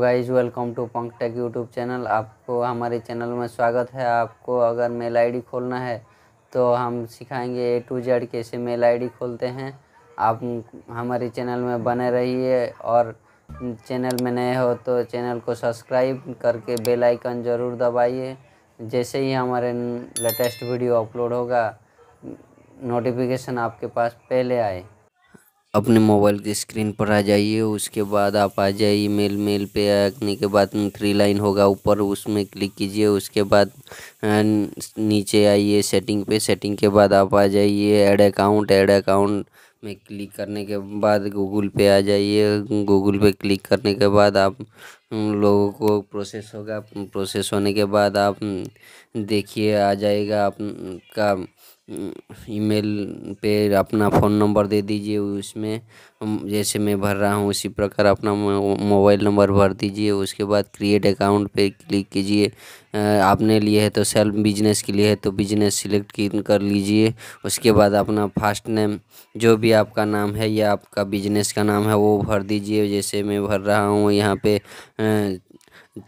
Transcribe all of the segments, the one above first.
guys welcome to punk tech YouTube channel आपको हमारे channel में स्वागत है आपको अगर मेल आईडी खोलना है तो हम सिखाएंगे ए टू जेड कैसे मेल आईडी खोलते हैं आप हमारे चैनल में बने रहिए और चैनल में नए हो तो चैनल को सब्सक्राइब करके बेल आइकन ज़रूर दबाइए जैसे ही हमारे लेटेस्ट वीडियो अपलोड होगा नोटिफिकेशन आपके पास पहले आए अपने मोबाइल की स्क्रीन पर आ जाइए उसके बाद आप आ जाइए मेल मेल पे आने के बाद थ्री लाइन होगा ऊपर उसमें क्लिक कीजिए उसके बाद नीचे आइए सेटिंग पे सेटिंग के बाद आप आ जाइए ऐड अकाउंट ऐड अकाउंट में क्लिक करने के बाद गूगल पे आ जाइए गूगल पे क्लिक करने के बाद आप लोगों को प्रोसेस होगा प्रोसेस होने के बाद आप देखिए आ जाएगा आपका ईमेल पे अपना फ़ोन नंबर दे दीजिए उसमें जैसे मैं भर रहा हूँ उसी प्रकार अपना मोबाइल नंबर भर दीजिए उसके बाद क्रिएट अकाउंट पे क्लिक कीजिए आपने लिए है तो सेल्फ बिजनेस के लिए है तो बिजनेस सिलेक्ट कर लीजिए उसके बाद अपना फर्स्ट नेम जो भी आपका नाम है या आपका बिजनेस का नाम है वो भर दीजिए जैसे मैं भर रहा हूँ यहाँ पर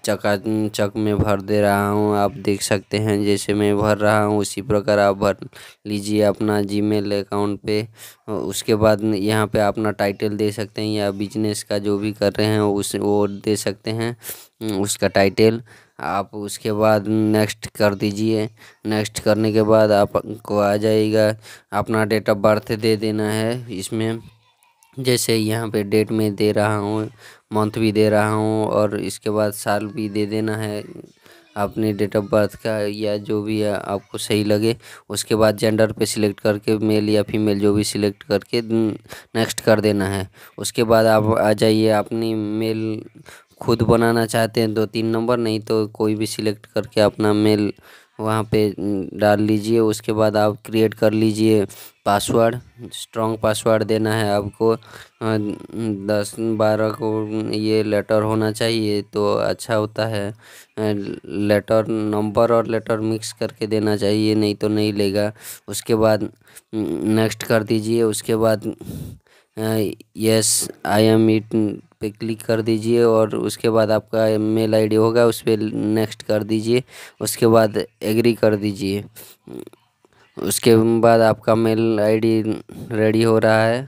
चका चक में भर दे रहा हूँ आप देख सकते हैं जैसे मैं भर रहा हूँ उसी प्रकार आप भर लीजिए अपना जीमेल अकाउंट पे उसके बाद यहाँ पे अपना टाइटल दे सकते हैं या बिजनेस का जो भी कर रहे हैं उस वो दे सकते हैं उसका टाइटल आप उसके बाद नेक्स्ट कर दीजिए नेक्स्ट करने के बाद आपको आ जाएगा अपना डेट ऑफ बर्थ दे देना है इसमें जैसे यहाँ पे डेट में दे रहा हूँ मंथ भी दे रहा हूँ और इसके बाद साल भी दे देना है अपने डेट ऑफ बर्थ का या जो भी है आपको सही लगे उसके बाद जेंडर पे सिलेक्ट करके मेल या फीमेल जो भी सिलेक्ट करके नेक्स्ट कर देना है उसके बाद आप आ जाइए अपनी मेल खुद बनाना चाहते हैं दो तीन नंबर नहीं तो कोई भी सिलेक्ट करके अपना मेल वहाँ पे डाल लीजिए उसके बाद आप क्रिएट कर लीजिए पासवर्ड स्ट्रॉन्ग पासवर्ड देना है आपको दस बारह को ये लेटर होना चाहिए तो अच्छा होता है लेटर नंबर और लेटर मिक्स करके देना चाहिए नहीं तो नहीं लेगा उसके बाद नेक्स्ट कर दीजिए उसके बाद यस आई एम इट पे क्लिक कर दीजिए और उसके बाद आपका मेल आईडी होगा उस पर नेक्स्ट कर दीजिए उसके बाद एग्री कर दीजिए उसके बाद आपका मेल आईडी रेडी हो रहा है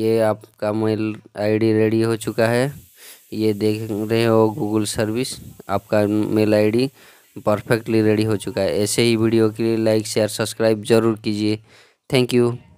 ये आपका मेल आईडी रेडी हो चुका है ये देख रहे हो गूगल सर्विस आपका मेल आईडी परफेक्टली रेडी हो चुका है ऐसे ही वीडियो के लिए लाइक शेयर सब्सक्राइब जरूर कीजिए थैंक यू